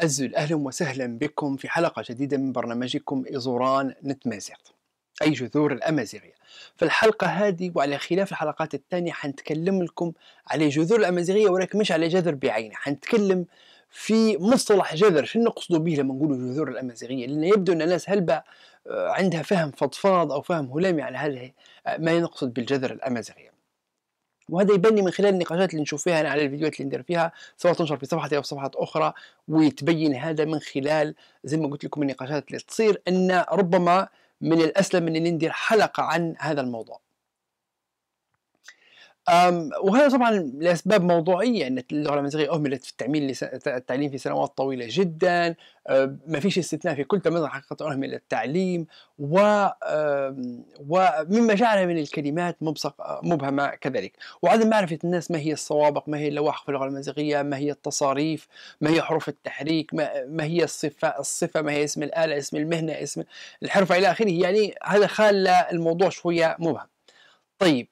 أزل أهلا وسهلا بكم في حلقة جديدة من برنامجكم إزوران نتمازيغ أي جذور الأمازيغية في الحلقة هذه وعلى خلاف الحلقات الثانية حنتكلم لكم على جذور الأمازيغية ولكن مش على جذر بعينه حنتكلم في مصطلح جذر شنو نقصدوا به لما نقولوا جذور الأمازيغية لأن يبدو أن الناس هلبة آه، عندها فهم فضفاض أو فهم هلامي على هذا آه، ما نقصد بالجذر الأمازيغية وهذا يبان من خلال النقاشات اللي نشوف فيها على الفيديوهات اللي ندير فيها سواء تنشر في صفحتي او في صفحات اخرى ويتبين هذا من خلال زي ما قلت لكم النقاشات اللي تصير ان ربما من الاسلم اني ندير حلقه عن هذا الموضوع وهذا طبعا لاسباب موضوعيه ان اللغه الامازيغيه اهملت في التعليم التعليم في سنوات طويله جدا ما فيش استثناء في كل تمدن حقيقه اهمل التعليم و ومما جعل من الكلمات مبصق مبهمه كذلك وعدم معرفه الناس ما هي الصوابق ما هي اللواحق في اللغه الامازيغيه ما هي التصاريف ما هي حروف التحريك ما, ما هي الصفه الصفه ما هي اسم الاله اسم المهنه اسم الحرفه الى اخره يعني هذا خلى الموضوع شويه مبهم طيب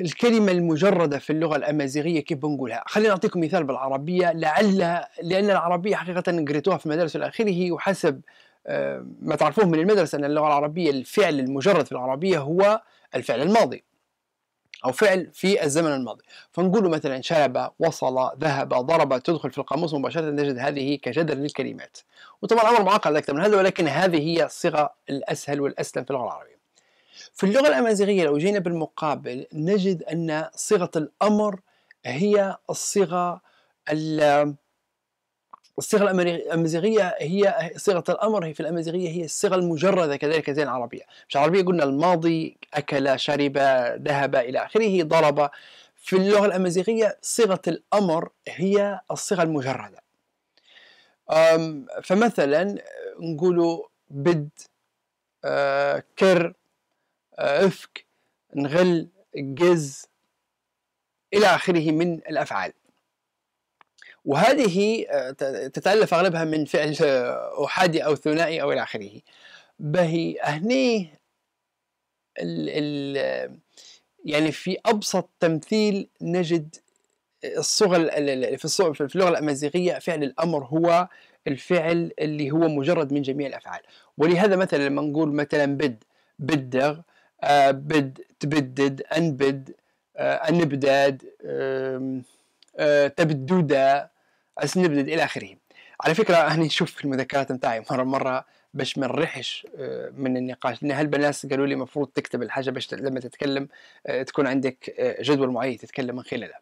الكلمة المجردة في اللغة الأمازيغية كيف بنقولها خلينا أعطيكم مثال بالعربية لعل لأن العربية حقيقة قريتوها في المدارس إلى آخره وحسب ما تعرفوه من المدرسة أن اللغة العربية الفعل المجرد في العربية هو الفعل الماضي أو فعل في الزمن الماضي فنقول مثلا شاب وصل ذهب ضرب تدخل في القاموس مباشرة نجد هذه كجدر للكلمات وطبعا الأمر معقد أكثر من هذا ولكن هذه هي الصيغة الأسهل والأسلم في اللغة العربية في اللغة الأمازيغية لو جينا بالمقابل نجد أن صيغة الأمر هي الصيغة الصيغة الأمازيغية هي صيغة الأمر في الأمازيغية هي الصيغة المجردة كذلك زي العربية مش العربية قلنا الماضي أكل شرب ذهب إلى آخره ضرب في اللغة الأمازيغية صيغة الأمر هي الصيغة المجردة فمثلا نقولوا بد آه، كر آه، افك نغل جز إلى آخره من الأفعال وهذه آه، تتالف اغلبها من فعل آه، احادي او ثنائي او الى اخره بهي هني ال ال يعني في ابسط تمثيل نجد الصغل في في اللغه الامازيغيه فعل الامر هو الفعل اللي هو مجرد من جميع الافعال ولهذا مثلا لما نقول مثلا بد بدغ آه، بد تبدد انبد انبداد آه، تبدوده اسنبدد الى اخره على فكره هني نشوف في المذكرات نتاعي مره مره باش ما نريحش آه، من النقاش لان هالبناس قالوا لي المفروض تكتب الحاجه باش لما تتكلم آه، تكون عندك جدول معين تتكلم من خلاله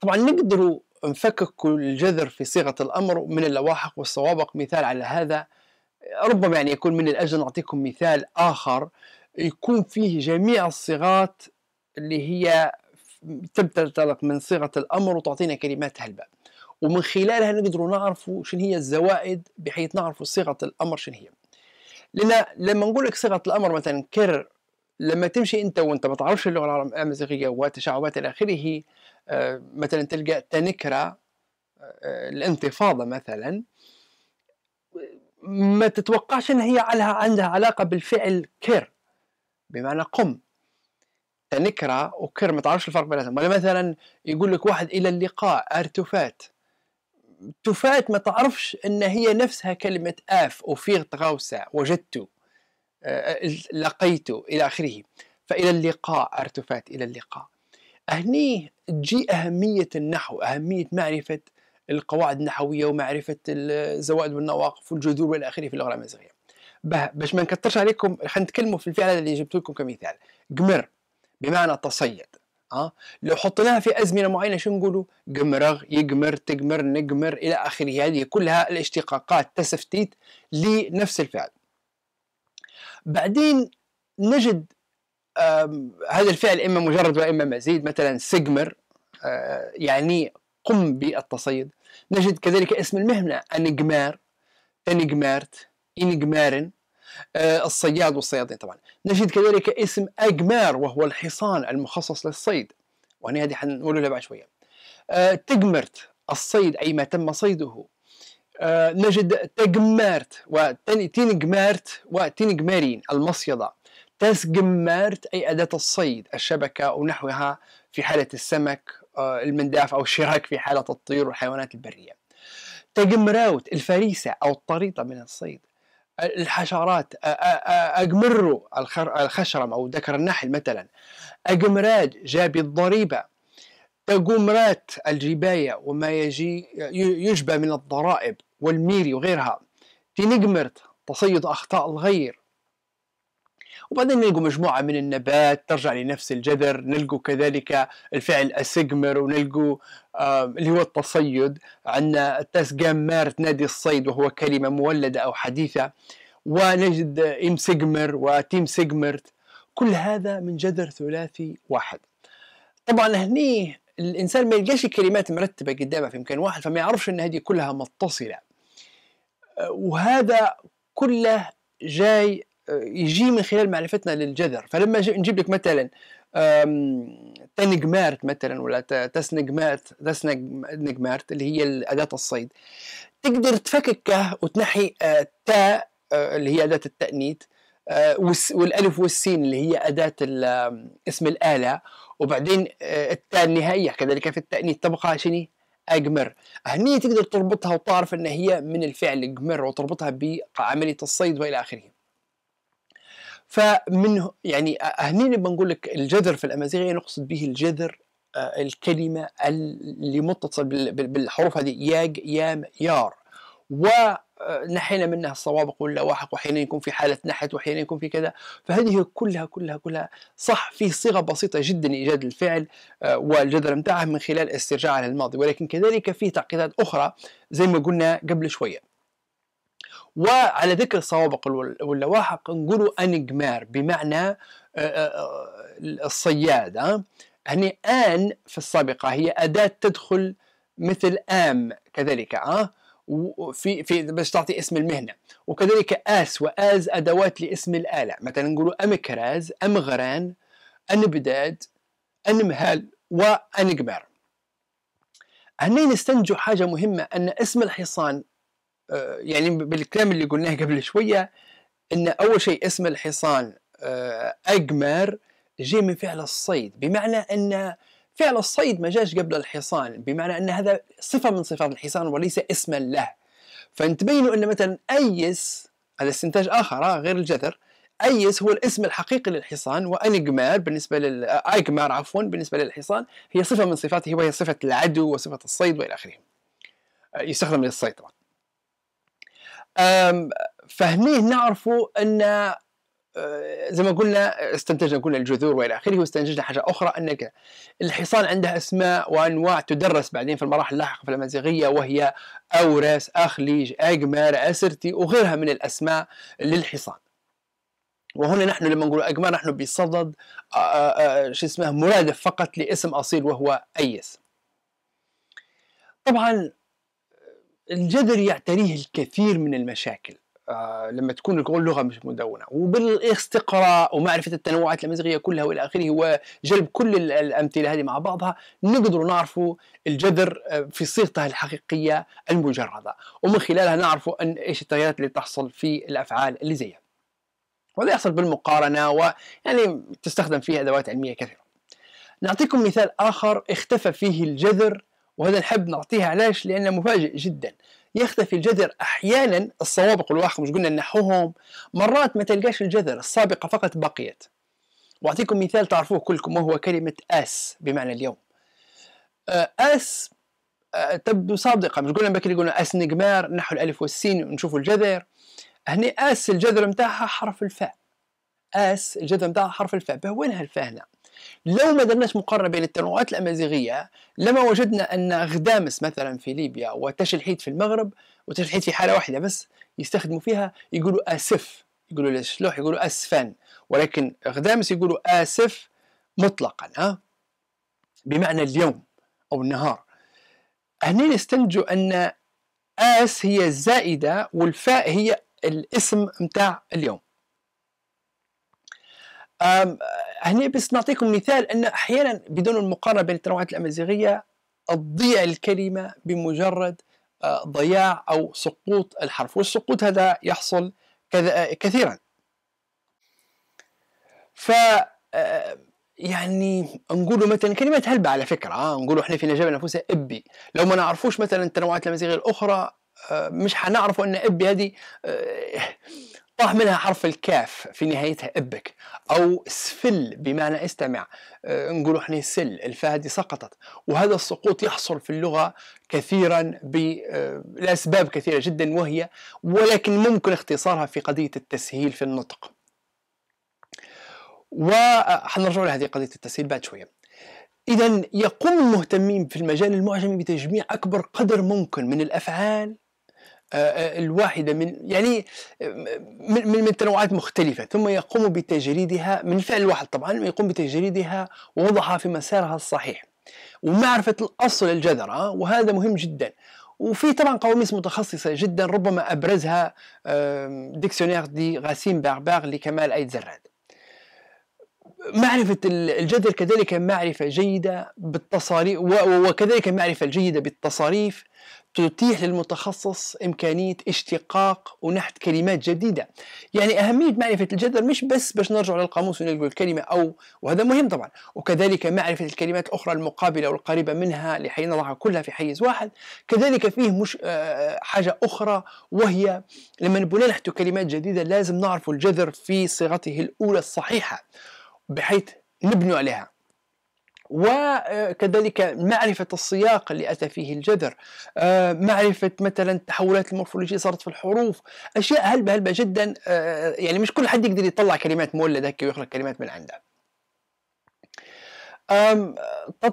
طبعا نقدروا نفكك الجذر في صيغه الامر من اللواحق والسوابق مثال على هذا ربما يعني يكون من الاجل نعطيكم مثال اخر يكون فيه جميع الصيغات اللي هي تنطلق من صيغه الامر وتعطينا كلمات هلبة ومن خلالها نقدروا نعرفوا شنو هي الزوائد بحيث نعرفوا صيغه الامر شنو هي لان لما نقول لك صيغه الامر مثلا كر لما تمشي انت وانت ما تعرفش اللغه الامازيغيه وتشعبات الى اخره آه، مثلا تلقى تنكره آه، الانتفاضه مثلا ما تتوقعش ان هي عندها علاقه بالفعل كر بمعنى قم نكره وكر ما تعرفش الفرق بيناتهم ولا مثلا يقول لك واحد الى اللقاء ارتفات تفات ما تعرفش ان هي نفسها كلمه اف وفيغ تغاوسة وجدت آه، لقيت الى اخره فالى اللقاء ارتفات الى اللقاء هني تجي اهميه النحو اهميه معرفه القواعد النحويه ومعرفه الزوائد والنواقف والجذور والى اخره في اللغه الامازيغيه باش ما نكثرش عليكم خلينا نتكلموا في الفعل اللي جبت لكم كمثال قمر بمعنى تصيد أه؟ لو حطيناها في أزمنة معينة شو نقولوا قمرغ يقمر تقمر نقمر إلى آخره هذه كلها الاشتقاقات تسفتيت لنفس الفعل بعدين نجد هذا الفعل إما مجرد وإما مزيد مثلا سجمر آه، يعني قم بالتصيد نجد كذلك اسم المهنة انجمار تنجمارت إنجمارن آه، الصياد والصيادين طبعا نجد كذلك اسم أجمار وهو الحصان المخصص للصيد وهنا هذه حنقول لها بعد شوية آه، تجمرت الصيد أي ما تم صيده آه، نجد تجمارت وتنجمارت وتنجمارين المصيدة تسجمرت أي أداة الصيد الشبكة ونحوها في حالة السمك المنداف أو الشراك في حالة الطيور والحيوانات البرية تجمراوت الفريسة أو الطريطة من الصيد الحشرات اقمروا الخشرم او ذكر النحل مثلا اقمرات جاب الضريبه تقمرات الجبايه وما يجي يجبى من الضرائب والميري وغيرها تنقمرت تصيد اخطاء الغير وبعدين نلقوا مجموعة من النبات ترجع لنفس الجذر نلقوا كذلك الفعل أسجمر ونلقوا آه اللي هو التصيد عندنا تسجمار تنادي الصيد وهو كلمة مولدة أو حديثة ونجد إم سجمر وتيم سجمرت كل هذا من جذر ثلاثي واحد طبعا هني الانسان ما يلقاش كلمات مرتبه قدامه في مكان واحد فما يعرفش ان هذه كلها متصله آه، وهذا كله جاي يجي من خلال معرفتنا للجذر فلما نجيب لك مثلا تنجمارت مثلا ولا تسنجمارت تسنجمارت اللي هي أداة الصيد تقدر تفككه وتنحي آه، تا آه، اللي هي أداة التأنيث آه، والألف والسين اللي هي أداة اسم الآلة وبعدين التاء النهائية كذلك في التأنيث تبقى شني اجمر هني تقدر تربطها وتعرف ان هي من الفعل جمر وتربطها بعمليه الصيد والى اخره فمن يعني هني بنقول لك الجذر في الامازيغيه نقصد به الجذر آه، الكلمه اللي متصل بالحروف هذه ياج يام يار ونحينا آه، منها الصوابق واللواحق وحين يكون في حالة نحت وحين يكون في كذا فهذه كلها كلها كلها صح في صيغة بسيطة جدا إيجاد الفعل آه، والجذر متاعها من خلال استرجاعها للماضي ولكن كذلك في تعقيدات أخرى زي ما قلنا قبل شوية وعلى ذكر السوابق واللواحق نقولوا انجمار بمعنى آه، آه، الصياد هني ان في السابقه هي اداه تدخل مثل ام كذلك اه في في باش تعطي اسم المهنه وكذلك اس واز ادوات لاسم الاله مثلا نقولوا امكراز امغران انبداد انمهال وانجمار هنا نستنتج حاجة مهمة أن اسم الحصان آه، يعني بالكلام اللي قلناه قبل شويه ان اول شيء اسم الحصان اقمر آه، جاي من فعل الصيد بمعنى ان فعل الصيد ما جاش قبل الحصان بمعنى ان هذا صفه من صفات الحصان وليس اسما له فنتبينوا ان مثلا ايس هذا استنتاج اخر آه، غير الجذر ايس هو الاسم الحقيقي للحصان وانقمار بالنسبه لل عفوا بالنسبه للحصان هي صفه من صفاته وهي صفه العدو وصفه الصيد والى اخره يستخدم للصيد طبعا فهنيه نعرفوا ان أه، زي ما قلنا استنتجنا قلنا الجذور والى اخره واستنتجنا حاجه اخرى انك الحصان عندها اسماء وانواع تدرس بعدين في المراحل اللاحقه في الامازيغيه وهي اورس، اخليج، اجمار اسرتي وغيرها من الاسماء للحصان. وهنا نحن لما نقول اجمار نحن بصدد أه، أه، شو اسمه مرادف فقط لاسم اصيل وهو ايس. طبعا الجذر يعتريه الكثير من المشاكل آه لما تكون اللغه مش مدونه وبالاستقراء ومعرفه التنوعات الامازيغيه كلها والى اخره وجلب كل الامثله هذه مع بعضها نقدروا نعرفوا الجذر آه، في صيغته الحقيقيه المجرده ومن خلالها نعرفوا ان ايش التغييرات اللي تحصل في الافعال اللي زيها وهذا يحصل بالمقارنه ويعني تستخدم فيه ادوات علميه كثيره نعطيكم مثال اخر اختفى فيه الجذر وهذا نحب نعطيها علاش لأنه مفاجئ جدا يختفي الجذر أحيانا السوابق والواحق مش قلنا نحوهم مرات ما تلقاش الجذر السابقة فقط بقيت وأعطيكم مثال تعرفوه كلكم وهو كلمة آس بمعنى اليوم آه، آس تبدو آه، صادقة مش قلنا بكري قلنا آس نجمار نحو الألف والسين ونشوفوا الجذر هنا آس الجذر متاعها حرف الفاء آس الجذر متاعها حرف الفاء وينها الفاء هنا لو ما درناش مقارنه بين التنوعات الامازيغيه لما وجدنا ان غدامس مثلا في ليبيا وتشلحيت في المغرب وتشلحيت في حاله واحده بس يستخدموا فيها يقولوا اسف يقولوا للشلوح يقولوا اسفان ولكن غدامس يقولوا اسف مطلقا ها بمعنى اليوم او النهار هنا نستنتجوا ان آس هي الزائدة والفاء هي الاسم متاع اليوم هنا بس نعطيكم مثال ان احيانا بدون المقارنه بين التنوعات الامازيغيه تضيع الكلمه بمجرد آه، ضياع او سقوط الحرف والسقوط هذا يحصل آه، كثيرا ف آه، يعني نقولوا مثلا كلمة هلبة على فكرة آه نقولوا احنا فينا جبل نفوسها ابي لو ما نعرفوش مثلا التنوعات الامازيغية الأخرى مش حنعرفوا ان ابي هذه طاح منها حرف الكاف في نهايتها ابك او سفل بمعنى استمع أه نقولوا احنا سل الفاء سقطت وهذا السقوط يحصل في اللغه كثيرا آه، لاسباب كثيره جدا وهي ولكن ممكن اختصارها في قضيه التسهيل في النطق وحنرجع آه، لهذه قضيه التسهيل بعد شويه إذا يقوم المهتمين في المجال المعجم بتجميع أكبر قدر ممكن من الأفعال الواحدة من يعني من من تنوعات مختلفة ثم يقوم بتجريدها من الفعل الواحد طبعا يقوم بتجريدها ووضعها في مسارها الصحيح ومعرفة الأصل الجذر وهذا مهم جدا وفي طبعا قواميس متخصصة جدا ربما أبرزها ديكسيونير دي غاسيم بارباغ لكمال أيد زراد معرفة الجذر كذلك معرفة جيدة بالتصاريف وكذلك معرفة جيدة بالتصاريف تتيح للمتخصص إمكانية اشتقاق ونحت كلمات جديدة يعني أهمية معرفة الجذر مش بس باش نرجع للقاموس ونلقوا الكلمة أو وهذا مهم طبعا وكذلك معرفة الكلمات الأخرى المقابلة والقريبة منها لحين نضعها كلها في حيز واحد كذلك فيه مش آه، حاجة أخرى وهي لما نبغى نحت كلمات جديدة لازم نعرف الجذر في صيغته الأولى الصحيحة بحيث نبنوا عليها وكذلك معرفة السياق اللي أتى فيه الجذر آه، معرفة مثلا التحولات المورفولوجية صارت في الحروف أشياء هلبة هلبة جدا آه، يعني مش كل حد يقدر يطلع كلمات مولدة ويخلق كلمات من عندها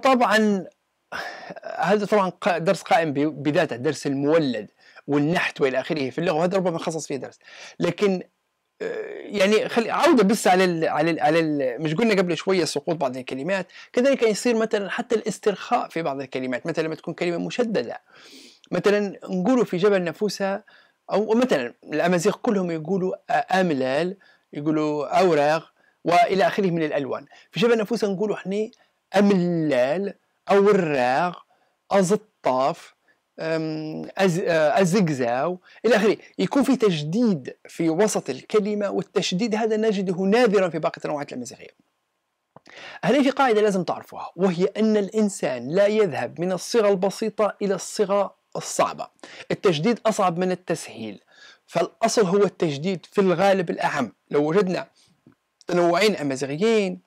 طبعا هذا طبعا درس قائم بذاته درس المولد والنحت والى اخره في اللغه وهذا ربما خصص فيه درس لكن يعني خلي عوده بس على الـ على الـ على الـ مش قلنا قبل شويه سقوط بعض الكلمات كذلك يعني يصير مثلا حتى الاسترخاء في بعض الكلمات مثلا لما تكون كلمه مشدده مثلا نقولوا في جبل نفوسها او مثلا الامازيغ كلهم يقولوا املال يقولوا اوراق والى اخره من الالوان في جبل نفوسها نقولوا احنا املال اوراق ازطاف أزقزاو آه، الى اخره يكون في تجديد في وسط الكلمه والتشديد هذا نجده نادرا في باقي التنوعات الامازيغيه هنا في قاعدة لازم تعرفها وهي أن الإنسان لا يذهب من الصيغة البسيطة إلى الصيغة الصعبة التجديد أصعب من التسهيل فالأصل هو التجديد في الغالب الأعم لو وجدنا تنوعين أمازيغيين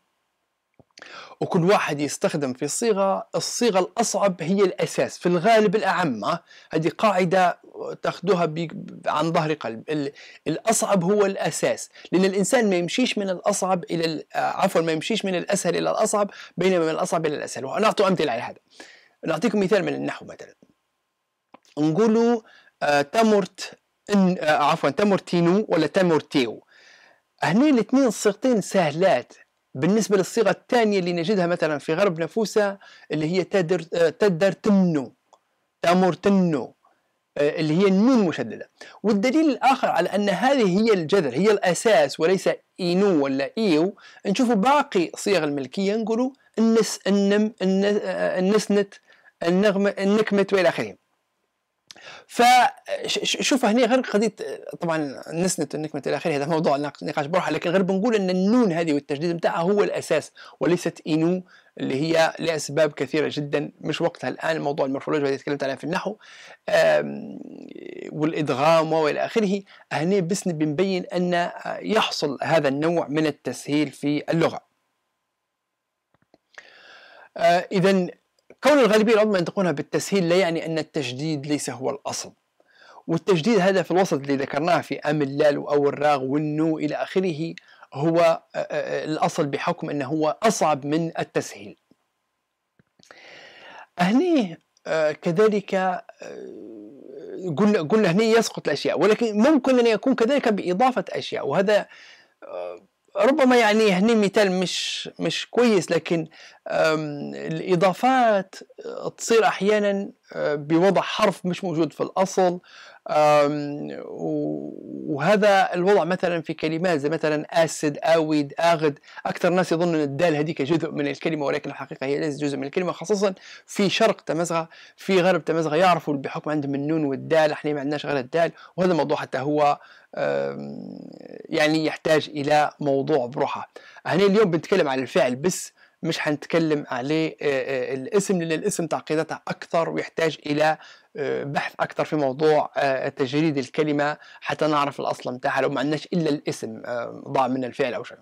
وكل واحد يستخدم في صيغة الصيغة الأصعب هي الأساس في الغالب الأعمة هذه قاعدة تاخذوها عن ظهر قلب الأصعب هو الأساس لأن الإنسان ما يمشيش من الأصعب إلى عفوا ما يمشيش من الأسهل إلى الأصعب بينما من الأصعب إلى الأسهل أعطي أمثلة على هذا نعطيكم مثال من النحو مثلا نقولوا آه، تمرت إن آه، عفوا تمرتينو ولا تمرتيو هني الاثنين صيغتين سهلات بالنسبة للصيغة الثانية اللي نجدها مثلا في غرب نفوسة اللي هي تدر, تدر تنو تامور تنو آه، اللي هي النون مشددة والدليل الآخر على أن هذه هي الجذر هي الأساس وليس إينو ولا إيو نشوفوا باقي صيغ الملكية نقولوا النس النم النس آه، النسنت النغمة النكمة وإلى آخره فشوف هنا غير قضيه طبعا نسنت النكمه الى اخره هذا موضوع نقاش بروحه لكن غير بنقول ان النون هذه والتجديد نتاعها هو الاساس وليست انو اللي هي لاسباب كثيره جدا مش وقتها الان موضوع المورفولوجيا اللي تكلمت عليها في النحو والادغام والى اخره هنا بس بنبين ان يحصل هذا النوع من التسهيل في اللغه آه، اذا كون الغالبية العظمى ينطقونها بالتسهيل لا يعني أن التجديد ليس هو الأصل والتجديد هذا في الوسط اللي ذكرناه في أم اللال أو الراغ والنو إلى آخره هو الأصل بحكم أنه هو أصعب من التسهيل هني كذلك قلنا قلنا هني يسقط الاشياء ولكن ممكن ان يكون كذلك باضافه اشياء وهذا ربما يعني هني مثال مش مش كويس لكن الإضافات آه، تصير أحيانا آه، بوضع حرف مش موجود في الأصل وهذا الوضع مثلا في كلمات زي مثلا اسد اويد اغد اكثر الناس يظن ان الدال هذيك جزء من الكلمه ولكن الحقيقه هي ليست جزء من الكلمه خصوصا في شرق تمزغه في غرب تمزغه يعرفوا بحكم عندهم النون والدال احنا ما عندناش غير الدال وهذا الموضوع حتى هو يعني يحتاج الى موضوع بروحه هنا اليوم بنتكلم عن الفعل بس مش حنتكلم عليه آه، آه، الاسم لان الاسم تعقيداته اكثر ويحتاج الى آه، بحث اكثر في موضوع تجريد الكلمه حتى نعرف الاصل متاعها لو ما عندناش الا الاسم ضاع من الفعل او شيء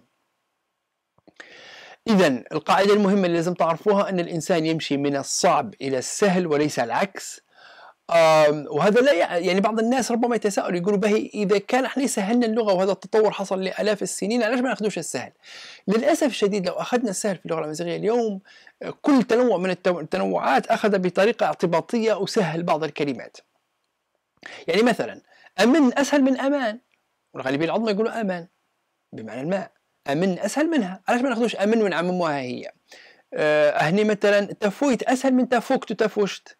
إذا القاعدة المهمة اللي لازم تعرفوها أن الإنسان يمشي من الصعب إلى السهل وليس العكس وهذا لا يعني بعض الناس ربما يتساءلوا يقولوا به اذا كان احنا سهلنا اللغه وهذا التطور حصل لالاف السنين علاش ما ناخذوش السهل؟ للاسف الشديد لو اخذنا السهل في اللغه الامازيغيه اليوم كل تنوع من التنوعات اخذ بطريقه اعتباطيه وسهل بعض الكلمات. يعني مثلا امن اسهل من امان والغالبيه العظمى يقولوا امان بمعنى الماء امن اسهل منها علاش ما ناخذوش امن ونعمموها آه، هي؟ أهني مثلا تفويت اسهل من تفوكت وتفوشت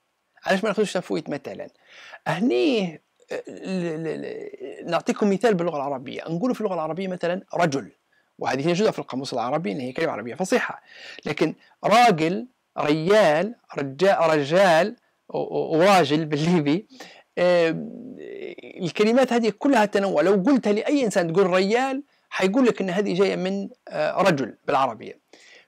علاش ما ناخذوش تفويت مثلا هني آه، نعطيكم مثال باللغه العربيه نقولوا في اللغه العربيه مثلا رجل وهذه هي في القاموس العربي ان هي كلمه عربيه فصيحه لكن راجل ريال رجال رجال وراجل بالليبي الكلمات هذه كلها تنوع لو قلتها لاي انسان تقول ريال حيقول لك ان هذه جايه من آه، رجل بالعربيه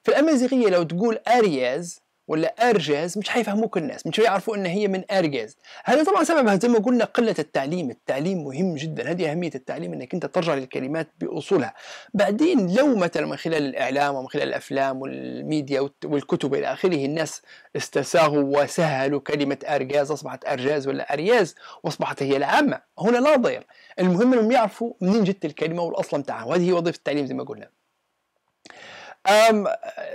في الامازيغيه لو تقول ارياز ولا ارجاز مش حيفهموك الناس مش يعرفوا ان هي من ارجاز هذا طبعا سببها زي ما قلنا قله التعليم التعليم مهم جدا هذه اهميه التعليم انك انت ترجع للكلمات باصولها بعدين لو مثلا من خلال الاعلام ومن خلال الافلام والميديا والكتب الى اخره الناس استساغوا وسهلوا كلمه ارجاز اصبحت ارجاز ولا ارياز واصبحت هي العامه هنا لا ضير المهم انهم يعرفوا منين جت الكلمه والاصل بتاعها وهذه هي وظيفه التعليم زي ما قلنا أم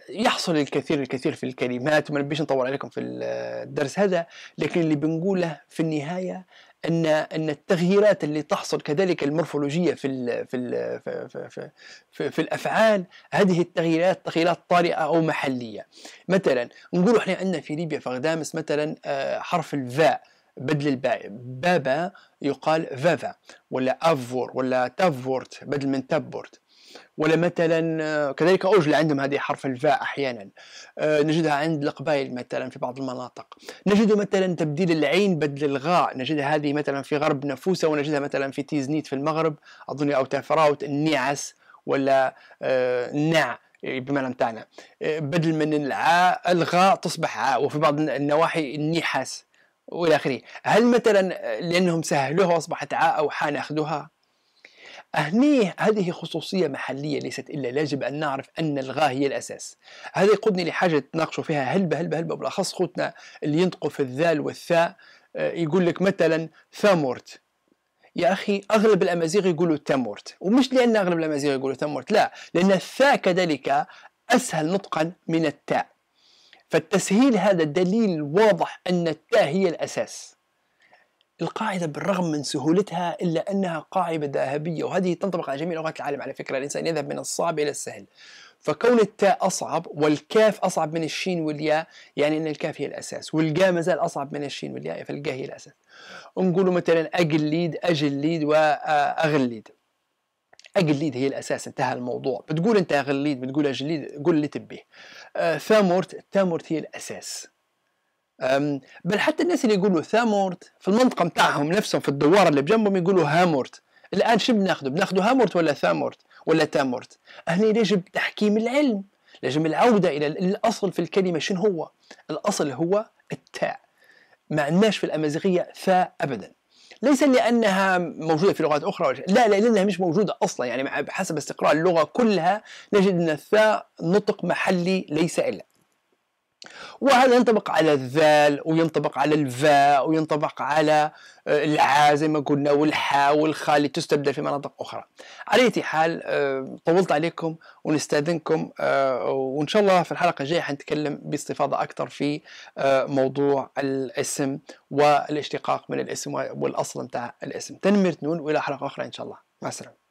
يحصل الكثير الكثير في الكلمات وما نبيش نطول عليكم في الدرس هذا لكن اللي بنقوله في النهايه ان ان التغييرات اللي تحصل كذلك المورفولوجيه في الـ في الـ في, في, في, في الافعال هذه التغييرات تغييرات طارئه او محليه مثلا نقولوا احنا عندنا في ليبيا في غدامس مثلا آه، حرف الفاء بدل الباء بابا يقال فافا ولا افور ولا تافورت بدل من تابورت ولا مثلا آه، كذلك اوجل عندهم هذه حرف الفاء أحيانا آه، نجدها عند القبائل مثلا في بعض المناطق نجد مثلا تبديل العين بدل الغاء نجد هذه مثلا في غرب نفوسة ونجدها مثلا في تيزنيت في المغرب أظن أو تافراوت النعس ولا آه، نع بمعنى نتاعنا بدل من العاء الغاء تصبح عاء وفي بعض النواحي النحاس والى اخره هل مثلا لانهم سهلوها واصبحت عاء او حاء ناخذوها هني هذه خصوصية محلية ليست إلا يجب أن نعرف أن الغاء هي الأساس هذا يقودني لحاجة تناقشوا فيها هلبة هلبة هلبة بالأخص خوتنا اللي ينطقوا في الذال والثاء آه، يقول لك مثلا ثامورت يا اخي اغلب الامازيغ يقولوا تامورت ومش لان اغلب الامازيغ يقولوا تامورت لا لان الثاء كذلك اسهل نطقا من التاء فالتسهيل هذا دليل واضح ان التاء هي الاساس القاعدة بالرغم من سهولتها إلا أنها قاعدة ذهبية وهذه تنطبق على جميع لغات العالم على فكرة الإنسان يذهب من الصعب إلى السهل فكون التاء أصعب والكاف أصعب من الشين والياء يعني أن الكاف هي الأساس والقاء ما زال أصعب من الشين والياء فالقاء هي الأساس نقول مثلا أقليد أجليد وأغليد آه، أقليد هي الأساس انتهى الموضوع بتقول أنت أغليد بتقول أجليد قول اللي تبيه آه، ثامورت ثامورت هي الأساس بل حتى الناس اللي يقولوا ثامورت في المنطقه نتاعهم نعم. نفسهم في الدوار اللي بجنبهم يقولوا هامورت الان شو بناخذه بناخذه هامورت ولا ثامورت ولا تامورت هنا يجب تحكيم العلم لازم العودة إلى الأصل في الكلمة شنو هو الأصل هو التاء ما عندناش في الأمازيغية ثاء أبدا ليس لأنها موجودة في لغات أخرى لا لا لأنها مش موجودة أصلا يعني حسب استقراء اللغة كلها نجد أن الثاء نطق محلي ليس إلا وهذا ينطبق على الذال وينطبق على الفاء وينطبق على آه، العا زي ما قلنا والحاء والخاء اللي تستبدل في مناطق اخرى على اي حال آه، طولت عليكم ونستاذنكم آه، وان شاء الله في الحلقه الجايه حنتكلم باستفاضه اكثر في موضوع الاسم والاشتقاق من الاسم والاصل نتاع الاسم تنمير نون والى حلقه اخرى ان شاء الله مع السلامه